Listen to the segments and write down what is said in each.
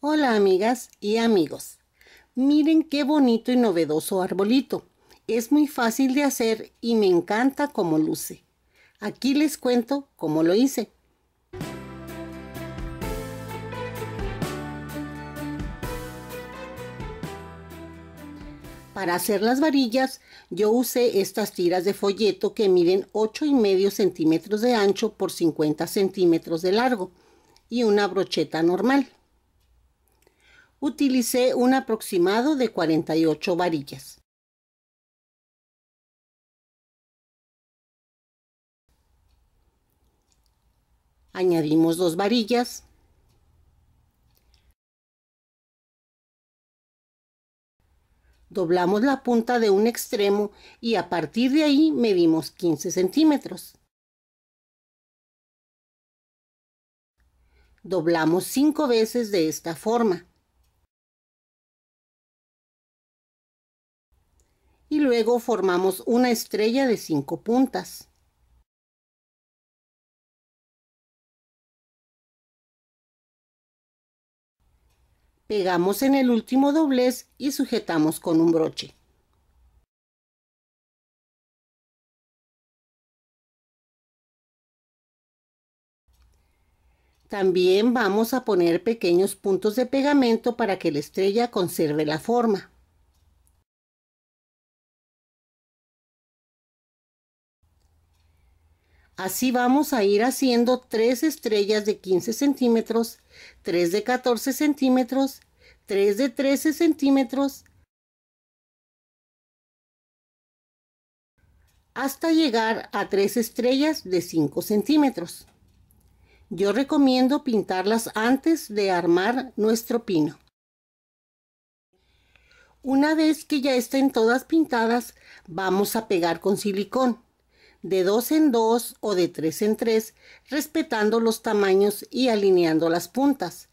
Hola amigas y amigos. Miren qué bonito y novedoso arbolito. Es muy fácil de hacer y me encanta cómo luce. Aquí les cuento cómo lo hice. Para hacer las varillas yo usé estas tiras de folleto que miden medio centímetros de ancho por 50 centímetros de largo y una brocheta normal. Utilicé un aproximado de 48 varillas. Añadimos dos varillas Doblamos la punta de un extremo y a partir de ahí medimos 15 centímetros. Doblamos 5 veces de esta forma. Y luego formamos una estrella de 5 puntas. Pegamos en el último doblez y sujetamos con un broche. También vamos a poner pequeños puntos de pegamento para que la estrella conserve la forma. Así vamos a ir haciendo tres estrellas de 15 centímetros, 3 de 14 centímetros, 3 de 13 centímetros, hasta llegar a tres estrellas de 5 centímetros. Yo recomiendo pintarlas antes de armar nuestro pino. Una vez que ya estén todas pintadas, vamos a pegar con silicón de dos en dos o de tres en tres, respetando los tamaños y alineando las puntas,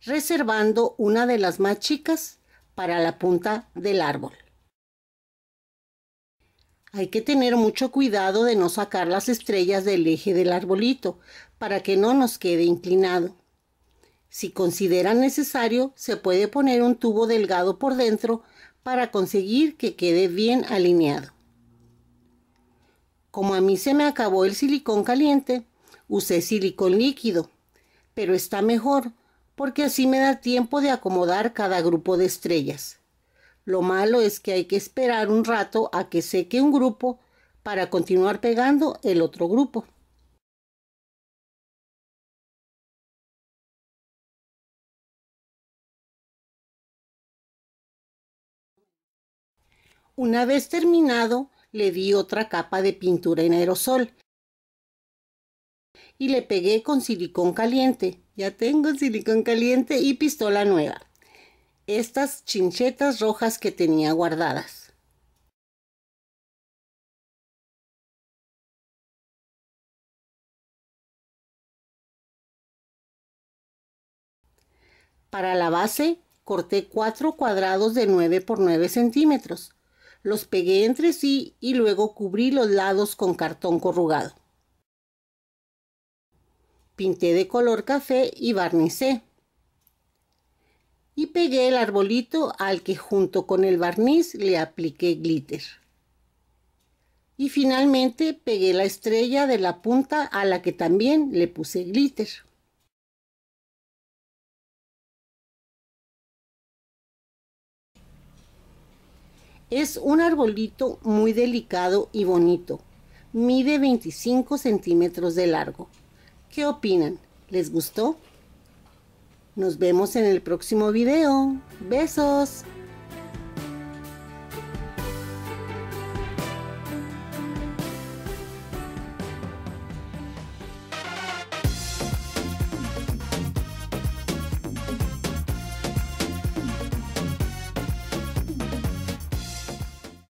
reservando una de las más chicas para la punta del árbol. Hay que tener mucho cuidado de no sacar las estrellas del eje del arbolito para que no nos quede inclinado. Si consideran necesario, se puede poner un tubo delgado por dentro para conseguir que quede bien alineado. Como a mí se me acabó el silicón caliente, usé silicón líquido, pero está mejor porque así me da tiempo de acomodar cada grupo de estrellas. Lo malo es que hay que esperar un rato a que seque un grupo para continuar pegando el otro grupo. Una vez terminado, le di otra capa de pintura en aerosol y le pegué con silicón caliente. Ya tengo silicón caliente y pistola nueva. Estas chinchetas rojas que tenía guardadas. Para la base corté cuatro cuadrados de 9 por 9 centímetros los pegué entre sí y luego cubrí los lados con cartón corrugado. Pinté de color café y barnicé. Y pegué el arbolito al que junto con el barniz le apliqué glitter. Y finalmente pegué la estrella de la punta a la que también le puse glitter. Es un arbolito muy delicado y bonito. Mide 25 centímetros de largo. ¿Qué opinan? ¿Les gustó? Nos vemos en el próximo video. Besos.